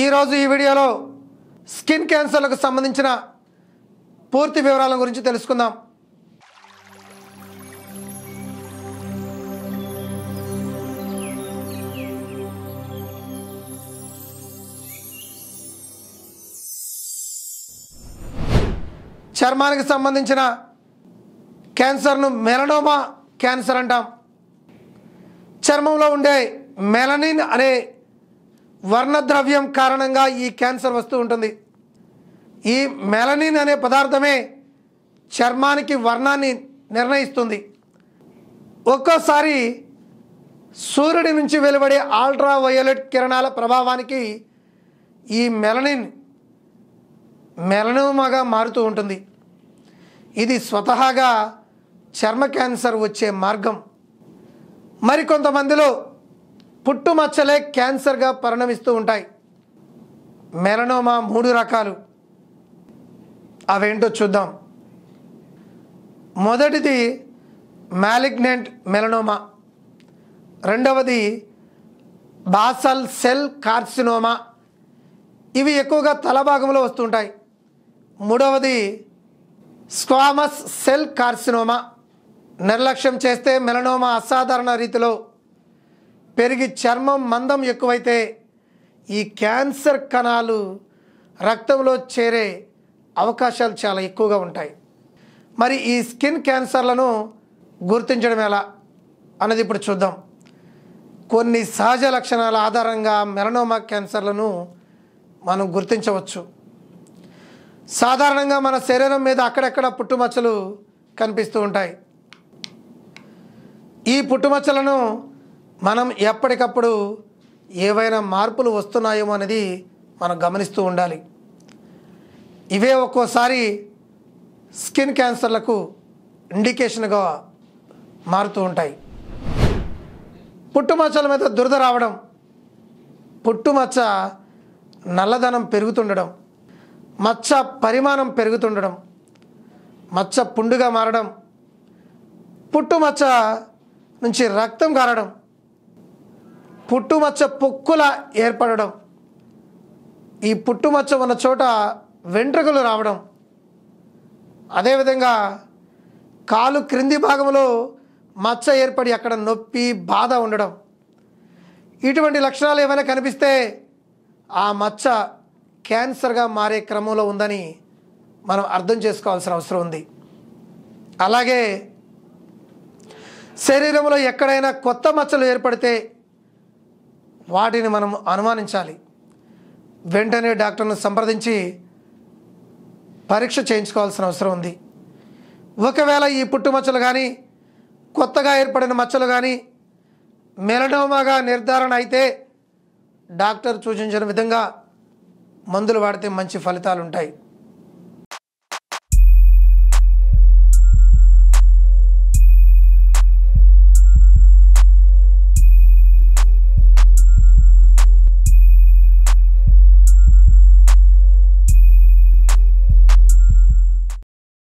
ఈరోజు ఈ వీడియోలో స్కిన్ క్యాన్సర్లకు సంబంధించిన పూర్తి వివరాల గురించి తెలుసుకుందాం చర్మానికి సంబంధించిన క్యాన్సర్ను మెలనోమా క్యాన్సర్ అంటాం చర్మంలో ఉండే మెలనిన్ అనే వర్ణద్రవ్యం కారణంగా ఈ క్యాన్సర్ వస్తూ ఉంటుంది ఈ మెలనిన్ అనే పదార్థమే చర్మానికి వర్ణాన్ని నిర్ణయిస్తుంది ఒక్కోసారి సూర్యుడి నుంచి వెలువడే ఆల్ట్రా వయోలెట్ కిరణాల ప్రభావానికి ఈ మెలనిన్ మెలనోమాగా మారుతూ ఉంటుంది ఇది స్వతహాగా చర్మ క్యాన్సర్ వచ్చే మార్గం మరికొంతమందిలో పుట్టుమచ్చలే క్యాన్సర్గా పరిణమిస్తూ ఉంటాయి మెలనోమా మూడు రకాలు అవేంటో చూద్దాం మొదటిది మ్యాలిగ్నెంట్ మెలనోమా రెండవది బాసల్ సెల్ కార్సినోమా ఇవి ఎక్కువగా తల భాగంలో వస్తుంటాయి మూడవది స్క్వామస్ సెల్ కార్సినోమా నిర్లక్ష్యం చేస్తే మెలనోమా అసాధారణ రీతిలో పెరిగి చర్మం మందం ఎక్కువైతే ఈ క్యాన్సర్ కణాలు రక్తంలో చేరే అవకాశాలు చాలా ఎక్కువగా ఉంటాయి మరి ఈ స్కిన్ క్యాన్సర్లను గుర్తించడం ఎలా అన్నది ఇప్పుడు చూద్దాం కొన్ని సహజ లక్షణాల ఆధారంగా మెలనోమా క్యాన్సర్లను మనం గుర్తించవచ్చు సాధారణంగా మన శరీరం మీద అక్కడక్కడ పుట్టుమచ్చలు కనిపిస్తూ ఉంటాయి ఈ పుట్టుమచ్చలను మనం ఎప్పటికప్పుడు ఏవైనా మార్పులు వస్తున్నాయేమో అనేది మనం గమనిస్తూ ఉండాలి ఇవే ఒక్కోసారి స్కిన్ క్యాన్సర్లకు ఇండికేషన్గా మారుతూ ఉంటాయి పుట్టుమచ్చల మీద దురద రావడం పుట్టుమచ్చ నల్లదనం పెరుగుతుండడం మచ్చ పరిమాణం పెరుగుతుండడం మచ్చ పుండుగా మారడం పుట్టుమచ్చ నుంచి రక్తం కారడం పుట్టుమచ్చ పొక్కుల ఏర్పడడం ఈ పుట్టుమచ్చ ఉన్న చోట వెంట్రుకలు రావడం అదేవిధంగా కాలు క్రింది భాగంలో మచ్చ ఏర్పడి అక్కడ నొప్పి బాధ ఉండడం ఇటువంటి లక్షణాలు ఏమైనా కనిపిస్తే ఆ మచ్చ క్యాన్సర్గా మారే క్రమంలో ఉందని మనం అర్థం చేసుకోవాల్సిన అవసరం ఉంది అలాగే శరీరంలో ఎక్కడైనా కొత్త మచ్చలు ఏర్పడితే వాటిని మనం అనుమానించాలి వెంటనే డాక్టర్ను సంప్రదించి పరీక్ష చేయించుకోవాల్సిన అవసరం ఉంది ఒకవేళ ఈ పుట్టుమచ్చలు కానీ కొత్తగా ఏర్పడిన మచ్చలు కానీ మెలడోమాగా నిర్ధారణ అయితే డాక్టర్ సూచించిన విధంగా మందులు వాడితే మంచి ఫలితాలు ఉంటాయి